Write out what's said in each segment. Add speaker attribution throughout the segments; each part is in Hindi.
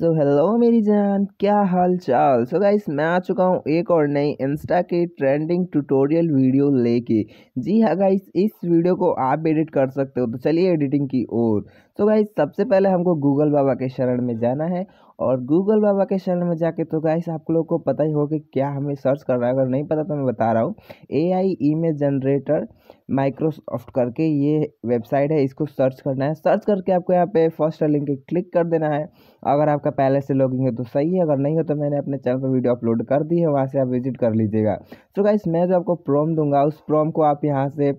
Speaker 1: सो हेलो मेरी जान क्या हाल चाल सो गाइस मैं आ चुका हूँ एक और नई इंस्टा के ट्रेंडिंग ट्यूटोरियल वीडियो लेके जी हाँ गाइस इस वीडियो को आप एडिट कर सकते हो तो चलिए एडिटिंग की ओर सो गाइस सबसे पहले हमको गूगल बाबा के शरण में जाना है और गूगल बाबा के चैनल में जाके तो गाइस आप लोगों को पता ही होगा कि क्या हमें सर्च कर रहा है अगर नहीं पता तो मैं बता रहा हूँ A I image generator Microsoft करके ये वेबसाइट है इसको सर्च करना है सर्च करके आपको यहाँ पे फर्स्ट लिंक क्लिक कर देना है अगर आपका पहले से लॉगिंग है तो सही है अगर नहीं हो तो मैंने अपने चैनल पर वीडियो अपलोड कर दी है वहाँ से आप विजिट कर लीजिएगा तो गाइस मैं जो आपको प्रोम दूंगा उस प्रोम को आप यहाँ से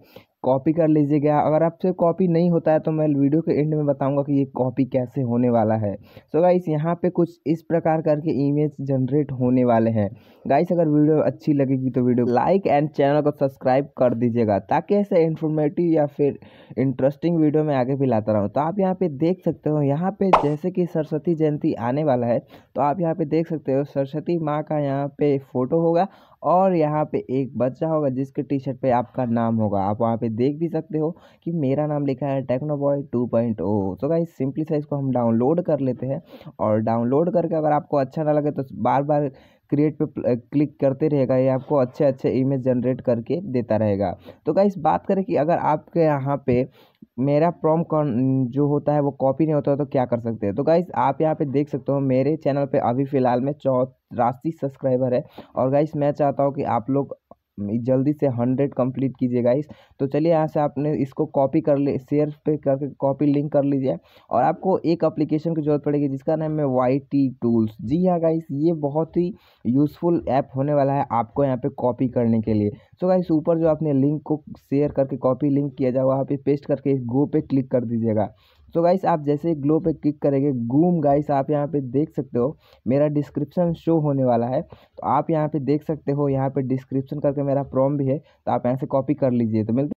Speaker 1: कॉपी कर लीजिएगा अगर आपसे कॉपी नहीं होता है तो मैं वीडियो के एंड में बताऊंगा कि ये कॉपी कैसे होने वाला है सो गाइस यहाँ पे कुछ इस प्रकार करके इमेज जनरेट होने वाले हैं गाइस अगर वीडियो अच्छी लगेगी तो वीडियो लाइक एंड चैनल को सब्सक्राइब कर दीजिएगा ताकि ऐसे इन्फॉर्मेटिव या फिर इंटरेस्टिंग वीडियो मैं आगे भी लाता रहूँ तो आप यहाँ पर देख सकते हो यहाँ पर जैसे कि सरस्वती जयंती आने वाला है तो आप यहाँ पर देख सकते हो सरस्वती माँ का यहाँ पर फ़ोटो होगा और यहाँ पे एक बच्चा होगा जिसके टी शर्ट पे आपका नाम होगा आप वहाँ पे देख भी सकते हो कि मेरा नाम लिखा है Technoboy two point O so guys simply size को हम डाउनलोड कर लेते हैं और डाउनलोड करके अगर आपको अच्छा ना लगे तो बार बार क्रिएट पे क्लिक करते रहेगा ये आपको अच्छे अच्छे इमेज जनरेट करके देता रहेगा तो गाइस बात करें कि अगर आपके यहाँ पे मेरा प्रॉम कॉन जो होता है वो कॉपी नहीं होता है तो क्या कर सकते हैं तो गाइस आप यहाँ पे देख सकते हो मेरे चैनल पे अभी फ़िलहाल में चौरासी सब्सक्राइबर है और गाइस मैं चाहता हूँ कि आप लोग जल्दी से हंड्रेड कंप्लीट कीजिएगा इस तो चलिए यहाँ से आपने इसको कॉपी कर ले शेयर पे करके कॉपी लिंक कर लीजिए और आपको एक एप्लीकेशन की जरूरत पड़ेगी जिसका नाम है वाई टी टूल्स जी हाँ गाइस ये बहुत ही यूज़फुल ऐप होने वाला है आपको यहाँ पे कॉपी करने के लिए सो गाइस ऊपर जो आपने लिंक को शेयर करके कॉपी लिंक किया जाए वहाँ पर पे पेस्ट करके इस गो पे क्लिक कर दीजिएगा सो गाइस आप जैसे ग्लो पे क्लिक करेंगे गूम गाइस आप यहाँ पे देख सकते हो मेरा डिस्क्रिप्शन शो होने वाला है तो आप यहाँ पे देख सकते हो यहाँ पे डिस्क्रिप्शन करके मेरा प्रॉम भी है तो आप यहाँ से कॉपी कर लीजिए तो मिलते